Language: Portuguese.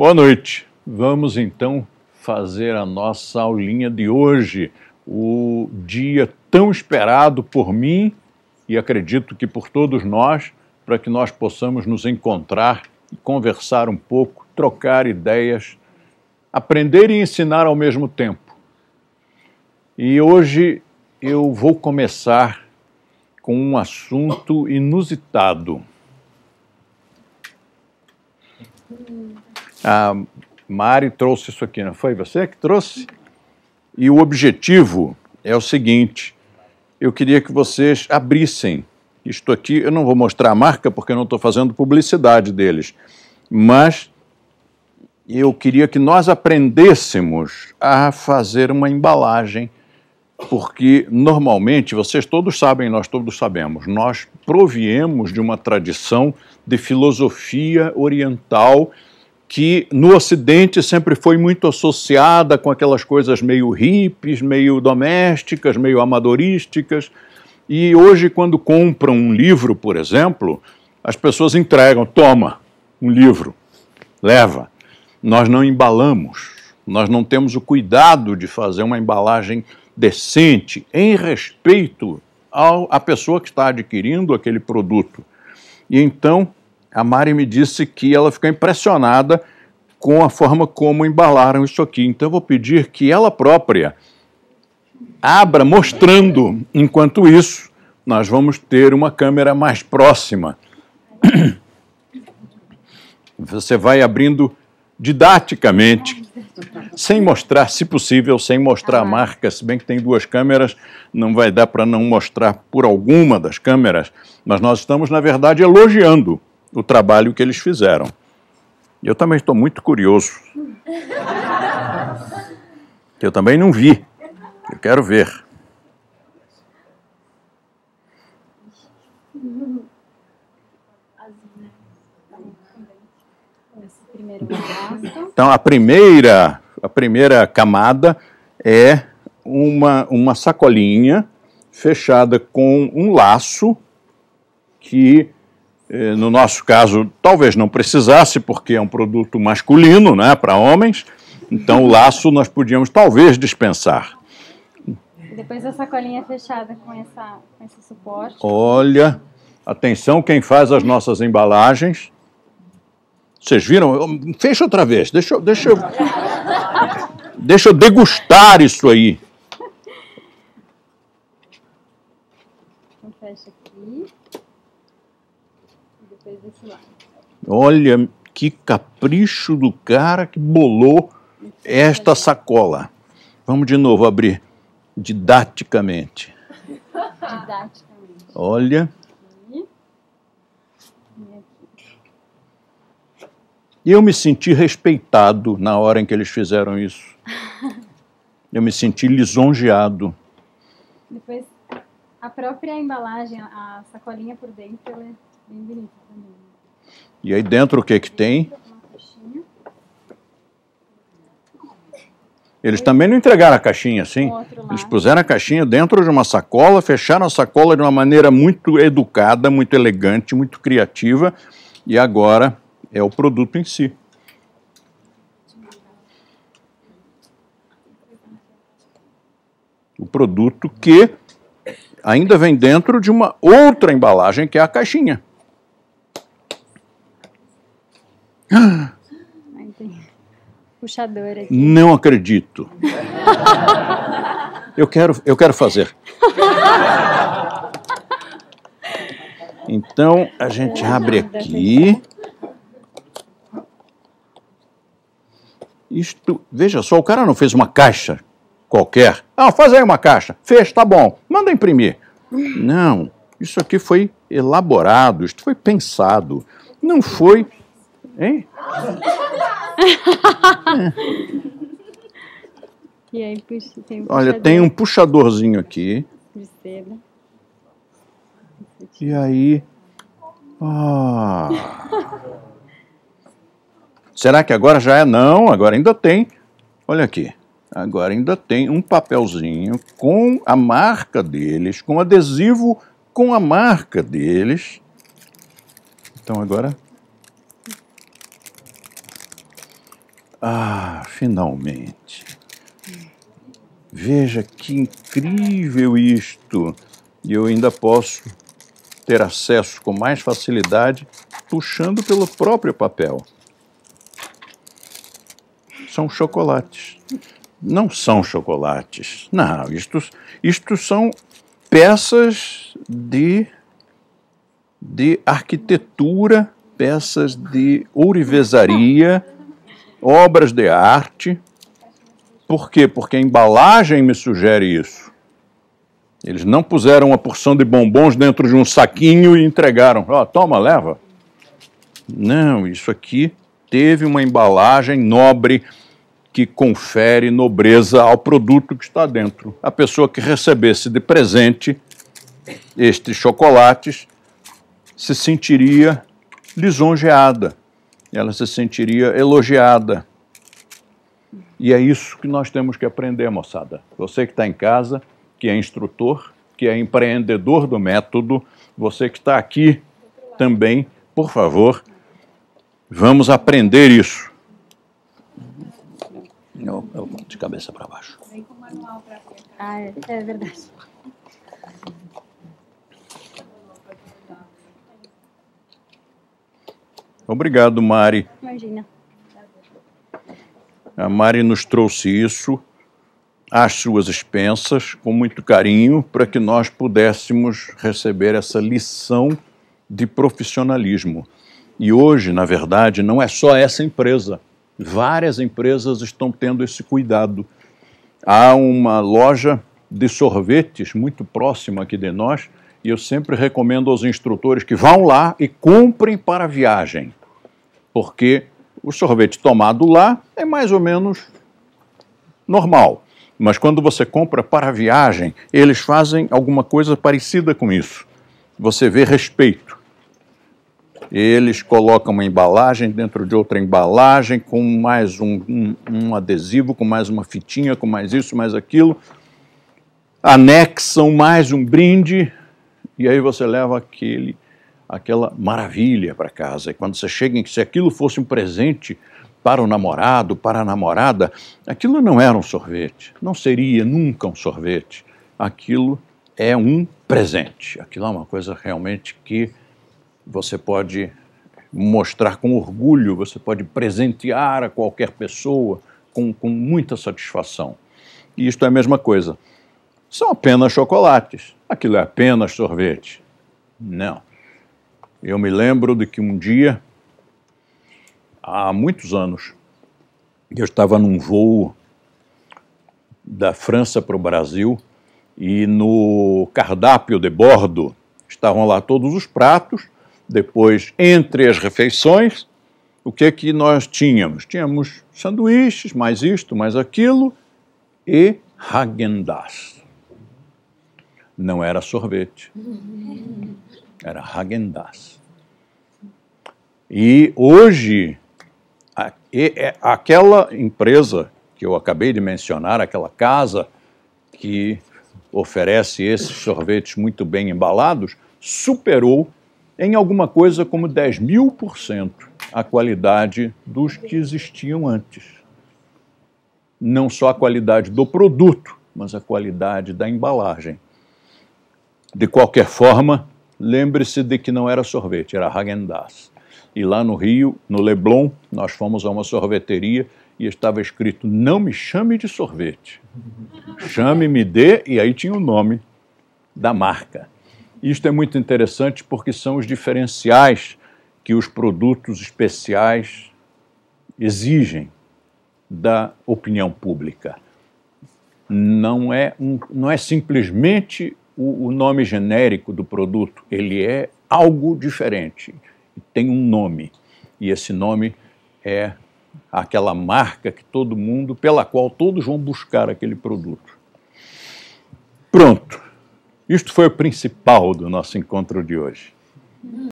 Boa noite. Vamos então fazer a nossa aulinha de hoje, o dia tão esperado por mim e acredito que por todos nós, para que nós possamos nos encontrar e conversar um pouco, trocar ideias, aprender e ensinar ao mesmo tempo. E hoje eu vou começar com um assunto inusitado. A Mari trouxe isso aqui, não foi você que trouxe? E o objetivo é o seguinte: eu queria que vocês abrissem isto aqui. Eu não vou mostrar a marca porque eu não estou fazendo publicidade deles, mas eu queria que nós aprendêssemos a fazer uma embalagem, porque normalmente, vocês todos sabem, nós todos sabemos, nós proviemos de uma tradição de filosofia oriental que no Ocidente sempre foi muito associada com aquelas coisas meio hippies, meio domésticas, meio amadorísticas. E hoje, quando compram um livro, por exemplo, as pessoas entregam: toma, um livro, leva. Nós não embalamos, nós não temos o cuidado de fazer uma embalagem decente em respeito ao, à pessoa que está adquirindo aquele produto. E então a Mari me disse que ela ficou impressionada com a forma como embalaram isso aqui. Então eu vou pedir que ela própria abra mostrando. Enquanto isso, nós vamos ter uma câmera mais próxima. Você vai abrindo didaticamente, sem mostrar, se possível, sem mostrar a marca, se bem que tem duas câmeras, não vai dar para não mostrar por alguma das câmeras, mas nós estamos, na verdade, elogiando o trabalho que eles fizeram. Eu também estou muito curioso. Eu também não vi. Eu quero ver. Então a primeira, a primeira camada é uma, uma sacolinha fechada com um laço que eh, no nosso caso, talvez não precisasse, porque é um produto masculino, né, para homens. Então, o laço nós podíamos talvez dispensar. Depois a sacolinha é fechada com, essa, com esse suporte. Olha, atenção quem faz as nossas embalagens. Vocês viram? Fecha outra vez. Deixa, deixa, deixa eu degustar isso aí. Olha que capricho do cara que bolou esta sacola. Vamos de novo abrir didaticamente. Didaticamente. Olha. E eu me senti respeitado na hora em que eles fizeram isso. Eu me senti lisonjeado. Depois, a própria embalagem, a sacolinha por dentro, ela é bem bonita também. E aí dentro o que que tem? Eles também não entregaram a caixinha, assim. Eles puseram a caixinha dentro de uma sacola, fecharam a sacola de uma maneira muito educada, muito elegante, muito criativa. E agora é o produto em si. O produto que ainda vem dentro de uma outra embalagem, que é a caixinha. Ah, Puxador aqui. Não acredito. eu quero, eu quero fazer. Então a gente abre aqui. Isto, veja só, o cara não fez uma caixa qualquer. Ah, faz aí uma caixa. Fez, tá bom. Manda imprimir. Não, isso aqui foi elaborado, isto foi pensado. Não foi Hein? e aí, puxa, tem um Olha, tem um puxadorzinho aqui. De seda. E aí. Ah. Será que agora já é? Não, agora ainda tem. Olha aqui. Agora ainda tem um papelzinho com a marca deles, com adesivo com a marca deles. Então agora Ah, finalmente. Veja que incrível isto! E eu ainda posso ter acesso com mais facilidade puxando pelo próprio papel. São chocolates. Não são chocolates. Não, isto, isto são peças de, de arquitetura, peças de ourivesaria obras de arte. Por quê? Porque a embalagem me sugere isso. Eles não puseram uma porção de bombons dentro de um saquinho e entregaram. Ó, oh, toma, leva. Não, isso aqui teve uma embalagem nobre que confere nobreza ao produto que está dentro. A pessoa que recebesse de presente estes chocolates se sentiria lisonjeada ela se sentiria elogiada. E é isso que nós temos que aprender, moçada. Você que está em casa, que é instrutor, que é empreendedor do método, você que está aqui também, por favor, vamos aprender isso. Eu, eu de cabeça para baixo. Ah, é, é verdade. Obrigado, Mari. Imagina. A Mari nos trouxe isso às suas expensas, com muito carinho, para que nós pudéssemos receber essa lição de profissionalismo. E hoje, na verdade, não é só essa empresa. Várias empresas estão tendo esse cuidado. Há uma loja de sorvetes muito próxima aqui de nós e eu sempre recomendo aos instrutores que vão lá e comprem para a viagem porque o sorvete tomado lá é mais ou menos normal. Mas quando você compra para viagem, eles fazem alguma coisa parecida com isso. Você vê respeito. Eles colocam uma embalagem dentro de outra embalagem, com mais um, um, um adesivo, com mais uma fitinha, com mais isso, mais aquilo. Anexam mais um brinde, e aí você leva aquele aquela maravilha para casa. E quando você chega em que se aquilo fosse um presente para o namorado, para a namorada, aquilo não era um sorvete, não seria nunca um sorvete. Aquilo é um presente. Aquilo é uma coisa realmente que você pode mostrar com orgulho, você pode presentear a qualquer pessoa com, com muita satisfação. E isto é a mesma coisa. São apenas chocolates. Aquilo é apenas sorvete. Não. Eu me lembro de que um dia, há muitos anos, eu estava num voo da França para o Brasil e no cardápio de bordo estavam lá todos os pratos, depois entre as refeições, o que é que nós tínhamos? Tínhamos sanduíches, mais isto, mais aquilo e häagen Não era sorvete. Era Hagendaz. E hoje, a, e, é, aquela empresa que eu acabei de mencionar, aquela casa que oferece esses sorvetes muito bem embalados, superou em alguma coisa como 10 mil por cento a qualidade dos que existiam antes. Não só a qualidade do produto, mas a qualidade da embalagem. De qualquer forma, Lembre-se de que não era sorvete, era Hagendaz. E lá no Rio, no Leblon, nós fomos a uma sorveteria e estava escrito: Não me chame de sorvete, chame-me de. E aí tinha o nome da marca. Isto é muito interessante porque são os diferenciais que os produtos especiais exigem da opinião pública. Não é, um, não é simplesmente o, o nome genérico do produto ele é algo diferente, tem um nome e esse nome é aquela marca que todo mundo, pela qual todos vão buscar aquele produto. Pronto. Isto foi o principal do nosso encontro de hoje.